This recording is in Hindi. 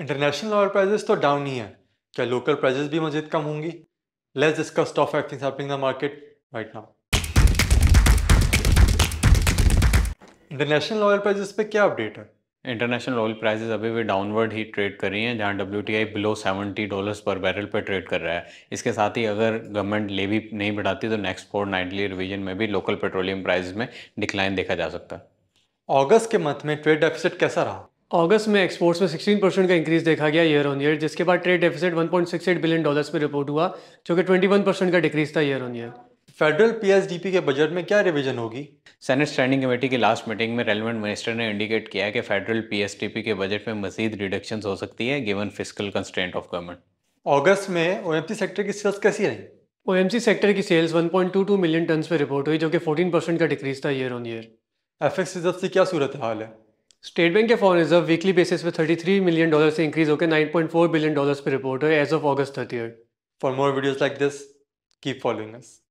इंटरनेशनल ऑयल प्राइजेस तो डाउन ही है क्या लोकल प्राइजेस भी मजीद कम होंगी let's discuss top acting happening the market right now international oil prices पे क्या अपडेट है इंटरनेशनल ऑयल प्राइजेस अभी भी डाउनवर्ड ही ट्रेड कर रही हैं जहां W T I below seventy dollars पर बैरल पर ट्रेड कर रहा है इसके साथ ही अगर गवर्नमेंट ले भी नहीं बढ़ाती तो नेक्स्ट फोर नाइटली रिवीजन में भी लोकल पेट्रोलियम प्राइस में डिक्लाइन देखा जा सकता है अगस्त के मंथ में ट्रेड डेफिसिट कैसा रहा अगस्त में एक्सपोर्ट्स में 16 परसेंट का इंक्रीज देखा गया ईयर ऑन ईयर जिसके बाद ट्रेड डेफिसिट 1.68 बिलियन डॉलर्स पर रिपोर्ट हुआ जो कि 21 परसेंट का डिक्रीज था year on year federal PSDP के बजट में क्या रिवीजन होगी सेनेट स्टैंडिंग कमेटी की लास्ट मीटिंग में रेलिवेंट मिनिस्टर ने इंडिकेट किया कि फेडरल पीएसडीपी के बजट में मजीद रिडक्शन हो सकती है given physical constant of government अगस्त में ओ सेक्टर की सेल्स कैसी रही ओ सेक्टर की सेल्स 1.22 मिलियन टन में रिपोर्ट हुई जो कि 14 परसेंट का डिक्रीज था year on year F X की क्या सूरत हाल है स्टेट बैंक के फॉरन रिजर्व वीकली बेसिस पे 33 मिलियन डॉलर से इंक्रीज होकर 9.4 बिलियन डॉलर्स पे रिपोर्ट है as of August 30 for more videos like this keep following us